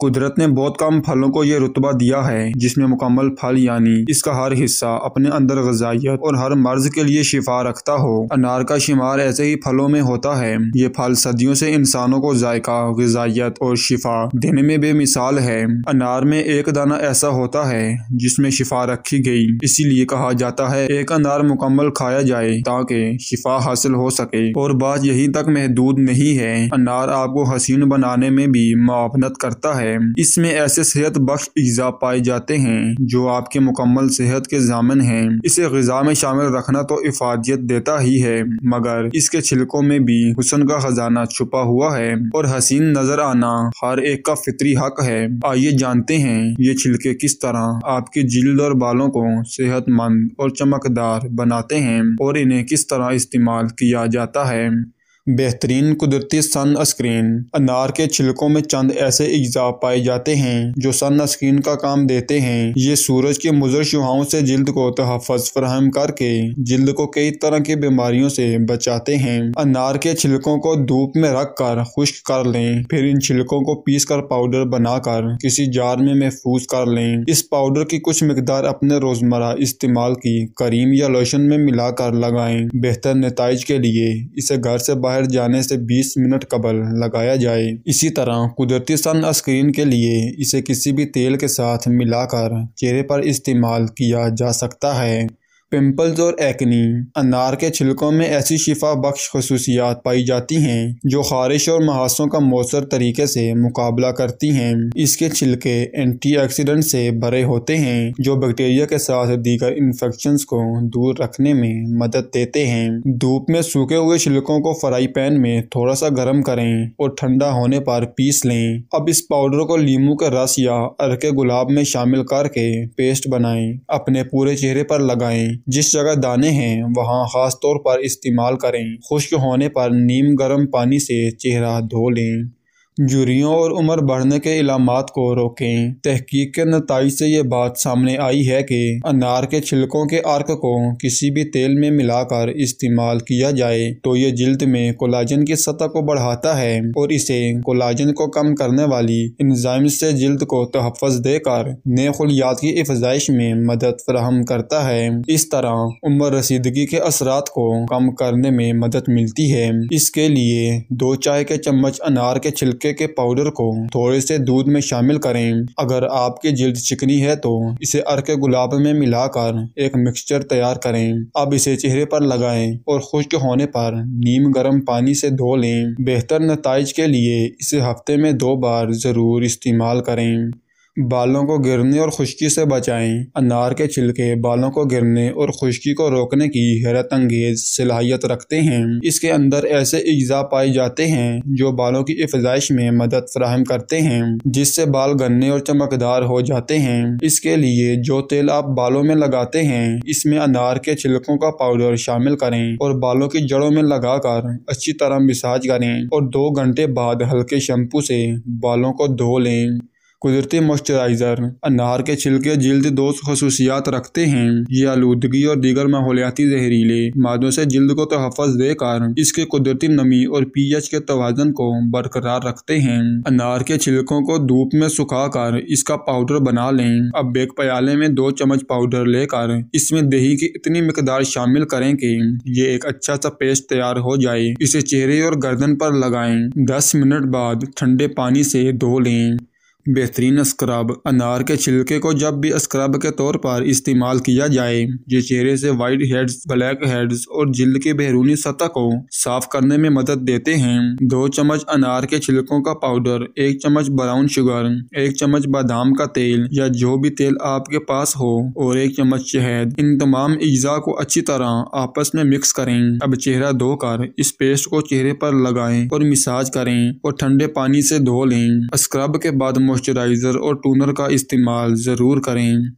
कुदरत ने बहुत कम फलों को यह रुतबा दिया है जिसमें मुकम्मल फल यानी इसका हर हिस्सा अपने अंदर गजाइत और हर मर्ज के लिए शिफा रखता हो अनार का शुमार ऐसे ही फलों में होता है ये फल सदियों से इंसानों को जायका गजाइत और शिफा देने में बेमिसाल है अनार में एक दाना ऐसा होता है जिसमें शिफा रखी गई इसीलिए कहा जाता है एक अनार मुकम्मल खाया जाए ताकि शिफा हासिल हो सके और बात यहीं तक महदूद नहीं है अनार आपको हसीन बनाने में भी मुआवनत करता है है इसमें ऐसे सेहत बख्श अज्जा पाए जाते हैं जो आपके मुकम्मल सेहत के जामन है इसे गजा में शामिल रखना तो इफादियत देता ही है मगर इसके छिलकों में भी हुसन का खजाना छुपा हुआ है और हसीन नजर आना हर एक का फितरी हक है आइए जानते हैं ये छिलके किस तरह आपके जिल्द और बालों को सेहतमंद और चमकदार बनाते हैं और इन्हें किस तरह इस्तेमाल किया जाता है बेहतरीन कुदरती सन स्क्रीन अनार के छिलकों में चंद ऐसे अज्जा पाए जाते हैं जो सन स्क्रीन का काम देते हैं ये सूरज के मुजर शुहाओं से जिल्द को तहफ़ फ्राहम करके जिल्द को कई तरह की बीमारियों से बचाते हैं अनार के छिलकों को धूप में रख कर खुश्क कर लें फिर इन छिलकों को पीस कर पाउडर बनाकर किसी जार में महफूज कर लें इस पाउडर की कुछ मकदार अपने रोजमर्रा इस्तेमाल की करीम या लोशन में मिलाकर लगाएं बेहतर नतज के लिए इसे घर से बाहर बाहर जाने से 20 मिनट कबल लगाया जाए इसी तरह कुदरती सन स्क्रीन के लिए इसे किसी भी तेल के साथ मिलाकर चेहरे पर इस्तेमाल किया जा सकता है पिंपल्स और एक्नी अनार के छिलकों में ऐसी शिफा बख्श खसूसियात पाई जाती हैं जो खारिश और महासों का मौसर तरीके से मुकाबला करती हैं इसके छिलके एंटीऑक्सीडेंट से भरे होते हैं जो बैक्टीरिया के साथ दीगर इन्फेक्शन को दूर रखने में मदद देते हैं धूप में सूखे हुए छिलकों को फ्राई पैन में थोड़ा सा गर्म करें और ठंडा होने पर पीस लें अब इस पाउडर को लीमू के रस या अरके गुलाब में शामिल करके पेस्ट बनाएं अपने पूरे चेहरे पर लगाएं जिस जगह दाने हैं वहाँ ख़ास तौर पर इस्तेमाल करें खुश्क होने पर नीम गर्म पानी से चेहरा धो लें जुरियों और उम्र बढ़ने के इलामत को रोकें तहकीक के नतज से ये बात सामने आई है कि अनार के छिलकों के आर्क को किसी भी तेल में मिलाकर इस्तेमाल किया जाए तो ये जल्द में कोलाजन की सतह को बढ़ाता है और इसे कोलाजन को कम करने वाली इंजाइम से जल्द को तहफ़ देकर खुलियात की अफजाइश में मदद फ्राहम करता है इस तरह उम्र रसीदगी के असरा को कम करने में मदद मिलती है इसके लिए दो चाय के चम्मच अनार के छिलके सिरके के पाउडर को थोड़े से दूध में शामिल करें अगर आपकी जिल्द चिकनी है तो इसे अर्क गुलाब में मिलाकर एक मिक्सचर तैयार करें अब इसे चेहरे पर लगाएं और खुश्क होने पर नीम गर्म पानी से धो लें बेहतर नतज के लिए इसे हफ्ते में दो बार ज़रूर इस्तेमाल करें बालों को गिरने और खुश्की से बचाएं अनार के छिलके बालों को गिरने और खुश्की को रोकने की हैरत अंगेज सलाहियत रखते हैं इसके अंदर ऐसे अज्जा पाए जाते हैं जो बालों की अफजाइश में मदद फ्राहम करते हैं जिससे बाल गन्ने और चमकदार हो जाते हैं इसके लिए जो तेल आप बालों में लगाते हैं इसमें अनार के छिलकों का पाउडर शामिल करें और बालों की जड़ों में लगाकर अच्छी तरह मिसाज करें और दो घंटे बाद हल्के शैम्पू से बालों को धो लें कुदरती मॉइस्चराइजर अनार के छिलके जिल्द दोस्त खसूसियात रखते हैं ये आलूदगी और दीगर माहौलियाती जहरीले मादों से जिल्द को तहफ़ देकर इसके कुदरती नमी और पी एच के तोजन को बरकरार रखते हैं अनार के छिलकों को धूप में सुखा कर इसका पाउडर बना लें अब बेग प्याले में दो चम्मच पाउडर लेकर इसमें दही की इतनी मकदार शामिल करें कि ये एक अच्छा सा पेस्ट तैयार हो जाए इसे चेहरे और गर्दन पर लगाएं 10 मिनट बाद ठंडे पानी से धो लें बेहतरीन स्क्रब अनार के छिलके को जब भी स्क्रब के तौर पर इस्तेमाल किया जाए ये चेहरे से वाइट हेड्स ब्लैक हेड्स और जिल्द की बहरूनी सतह को साफ करने में मदद देते हैं दो चम्मच अनार के छिलकों का पाउडर एक चम्मच ब्राउन शुगर एक चम्मच बादाम का तेल या जो भी तेल आपके पास हो और एक चम्मच शहद इन तमाम अज्जा को अच्छी तरह आपस में मिक्स करें अब चेहरा धोकर इस पेस्ट को चेहरे पर लगाएं और मिसाज करें और ठंडे पानी से धो लें स्क्रब के बाद मॉइस्चराइज़र और टूनर का इस्तेमाल ज़रूर करें